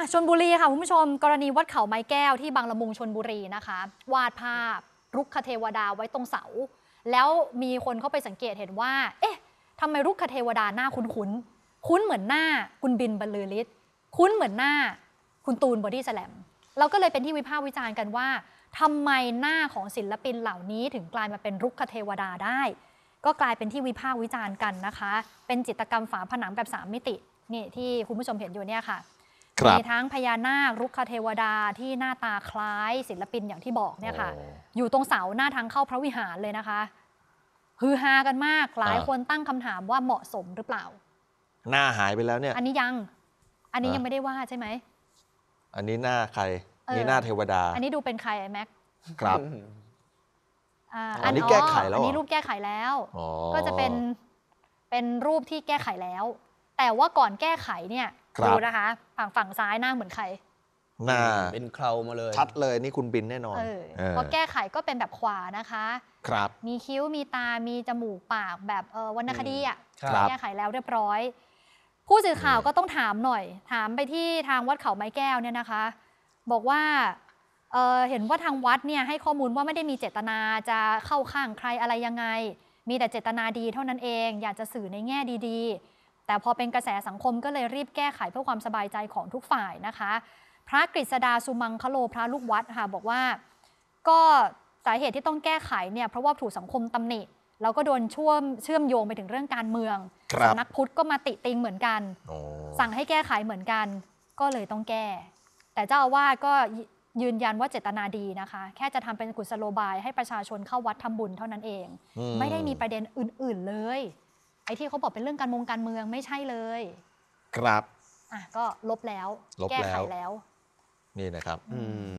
ะชนบุรีค่ะคุณผู้ชมกรณีวัดเขาไม้แก้วที่บางละมุงชนบุรีนะคะ วาดภาพรุกขเทวดาไว้ตรงเสา แล้วมีคนเข้าไปสังเกตเห็นว่า เอ๊ะทำไมรุกขเทวดาหน้าคุ้นคุ้นคุ้นเหมือนหน้าคุณบินบรรลือฤทธิ์คุ้นเหมือนหน้าคุณตูนบอดี้แสลมเราก็เลยเป็นที่วิพากษ์วิจารณ์กันว่าทำไมหน้าของศิลปินเหล่านี้ถึงกลายมาเป็นรุกขเทวดาได้ ก็กลายเป็นที่วิพากษ์วิจารณ์กันนะคะ เป็นจิตรกรรมฝาผนังแบบ 3 มิตินี่ที่คุณผู้ชมเห็นอยู่เนี่ยค่ะมีทั้งพญานาครุกคเทวดาที่หน้าตาคล้ายศิลปินอย่างที่บอกเนี่ยค่ะ อยู่ตรงเสาหน้าทางเข้าพระวิหารเลยนะคะฮือฮากันมากหลายคนตั้งคำถามว่าเหมาะสมหรือเปล่า หน้าหายไปแล้วเนี่ย อันนี้ยัง อันนี้ยังไม่ได้ว่าใช่ไหมอันนี้หน้าใครนี่หน้าเทวดา อันนี้ดูเป็นใครแม็กครับอันนี้แก้ไขแล้วอันนี้รูปแก้ไขแล้วก็จะเป็นเป็นรูปที่แก้ไขแล้วแต่ว่าก่อนแก้ไขเนี่ยดูนะคะฝั่งฝั่งซ้ายหน้าเหมือนใครหน้าเป็นเครามาเลยชัดเลยนี่คุณบินแน่นอนเพราะแก้ไขก็เป็นแบบขวานะคะ ครับมีคิ้วมีตามีจมูกปากแบบเออวรรณคดีอ่ะแก้ไขแล้วเรียบร้อยผู้สื่อข่าวก็ต้องถามหน่อย ถามไปที่ทางวัดเขาไม้แก้วเนี่ยนะคะ บอกว่าเเห็นว่าทางวัดเนี่ยให้ข้อมูลว่าไม่ได้มีเจตนาจะเข้าข้างใครอะไรยังไง มีแต่เจตนาดีเท่านั้นเอง อยากจะสื่อในแง่ดีแต่พอเป็นกระแสสังคมก็เลยรีบแก้ไขเพื่อความสบายใจของทุกฝ่ายนะคะ พระกฤษดาสุมังคโลพระลูกวัดค่ะบอกว่า ก็สาเหตุที่ต้องแก้ไขเนี่ยเพราะว่าถูกสังคมตำหนิเราก็โดนช่วมเชื่อมโยงไปถึงเรื่องการเมืองสำนักพุทธก็มาติติงเหมือนกันสั่งให้แก้ไขเหมือนกัน ก็เลยต้องแก้ แต่เจ้าอาวาสก็ยืนยันว่าเจตนาดีนะคะ แค่จะทำเป็นกุศโลบาย ให้ประชาชนเข้าวัดทำบุญเท่านั้นเอง ไม่ได้มีประเด็นอื่นๆเลยไอ้ที่เขาบอกเป็นเรื่องการมงการเมืองไม่ใช่เลย ครับ อ่ะก็ลบแล้วลบแก้ไขแล้วแล้ว นี่นะครับ อืม